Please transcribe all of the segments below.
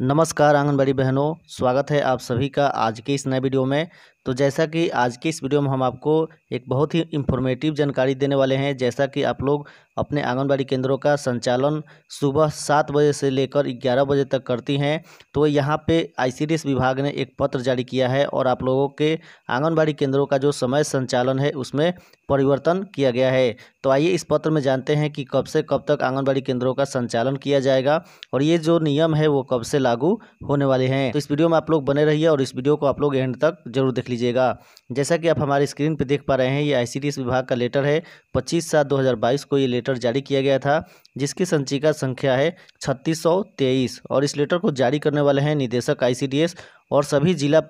नमस्कार आंगनबाड़ी बहनों स्वागत है आप सभी का आज के इस नए वीडियो में तो जैसा कि आज के इस वीडियो में हम आपको एक बहुत ही इंफॉर्मेटिव जानकारी देने वाले हैं जैसा कि आप लोग अपने आंगनबाड़ी केंद्रों का संचालन सुबह सात बजे से लेकर ग्यारह बजे तक करती हैं तो यहाँ पे आई विभाग ने एक पत्र जारी किया है और आप लोगों के आंगनबाड़ी केंद्रों का जो समय संचालन है उसमें परिवर्तन किया गया है तो आइए इस पत्र में जानते हैं कि कब से कब तक आंगनबाड़ी केंद्रों का संचालन किया जाएगा और ये जो नियम है वो कब से लागू होने वाले हैं तो इस वीडियो में आप लोग बने रहिए और इस वीडियो को आप लोग एंड तक जरूर देख लीजिएगा जैसा कि आप हमारी स्क्रीन पर देख पा रहे हैं ये आई विभाग का लेटर है पच्चीस सात दो को ये लेटर जारी किया गया था जिसकी संचिका संख्या है छत्तीस और इस लेटर को जारी करने वाले हैं निदेशक आईसीडीएस और सभी जिला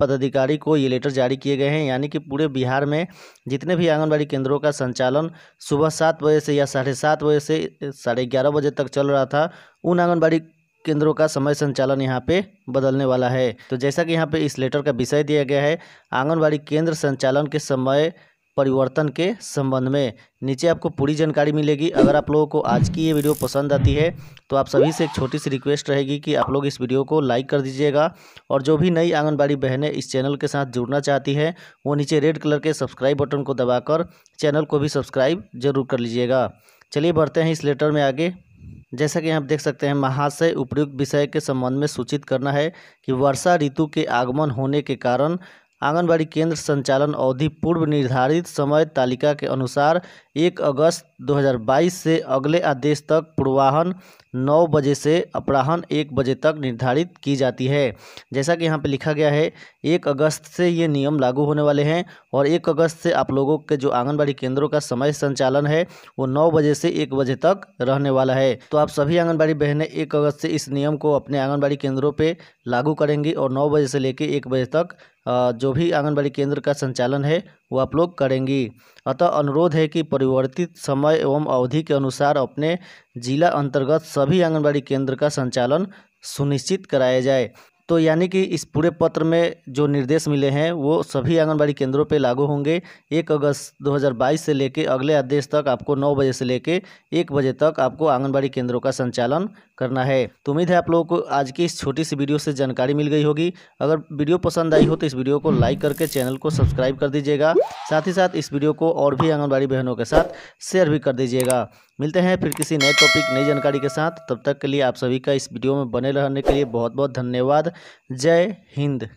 पदाधिकारी को ये लेटर जारी किए गए हैं यानी कि पूरे बिहार में जितने भी आंगनबाड़ी केंद्रों का संचालन सुबह सात बजे से या साढ़े सात बजे से साढ़े ग्यारह बजे तक चल रहा था उन आंगनबाड़ी केंद्रों का समय संचालन यहाँ पे बदलने वाला है तो जैसा कि यहाँ पे इस लेटर का विषय दिया गया है आंगनबाड़ी केंद्र संचालन के समय परिवर्तन के संबंध में नीचे आपको पूरी जानकारी मिलेगी अगर आप लोगों को आज की ये वीडियो पसंद आती है तो आप सभी से एक छोटी सी रिक्वेस्ट रहेगी कि आप लोग इस वीडियो को लाइक कर दीजिएगा और जो भी नई आंगनबाड़ी बहनें इस चैनल के साथ जुड़ना चाहती हैं वो नीचे रेड कलर के सब्सक्राइब बटन को दबाकर चैनल को भी सब्सक्राइब जरूर कर लीजिएगा चलिए बढ़ते हैं इस लेटर में आगे जैसा कि आप देख सकते हैं महाशय उपयुक्त विषय के संबंध में सूचित करना है कि वर्षा ऋतु के आगमन होने के कारण आंगनबाड़ी केंद्र संचालन अवधि पूर्व निर्धारित समय तालिका के अनुसार 1 अगस्त 2022 से अगले आदेश तक पूर्वाहन 9 बजे से अपराहन 1 बजे तक निर्धारित की जाती है जैसा कि यहाँ पे लिखा गया है 1 अगस्त से ये नियम लागू होने वाले हैं और 1 अगस्त से आप लोगों के जो आंगनबाड़ी केंद्रों का समय संचालन है वो 9 बजे से 1 बजे तक रहने वाला है तो आप सभी आंगनबाड़ी बहनें एक अगस्त से इस नियम को अपने आंगनबाड़ी केंद्रों पर लागू करेंगी और नौ बजे से लेकर एक बजे तक जो भी आंगनबाड़ी केंद्र का संचालन है वो आप लोग करेंगी अतः अनुरोध है कि परिवर्तित समय एवं अवधि के अनुसार अपने जिला अंतर्गत सभी आंगनबाड़ी केंद्र का संचालन सुनिश्चित कराया जाए तो यानी कि इस पूरे पत्र में जो निर्देश मिले हैं वो सभी आंगनबाड़ी केंद्रों पे लागू होंगे एक अगस्त 2022 से लेके अगले आदेश तक आपको 9 बजे से लेके 1 बजे तक आपको आंगनबाड़ी केंद्रों का संचालन करना है तो उम्मीद है आप लोगों को आज की इस छोटी सी वीडियो से जानकारी मिल गई होगी अगर वीडियो पसंद आई हो तो इस वीडियो को लाइक करके चैनल को सब्सक्राइब कर दीजिएगा साथ ही साथ इस वीडियो को और भी आंगनबाड़ी बहनों के साथ शेयर भी कर दीजिएगा मिलते हैं फिर किसी नए टॉपिक नई जानकारी के साथ तब तक के लिए आप सभी का इस वीडियो में बने रहने के लिए बहुत बहुत धन्यवाद जय हिंद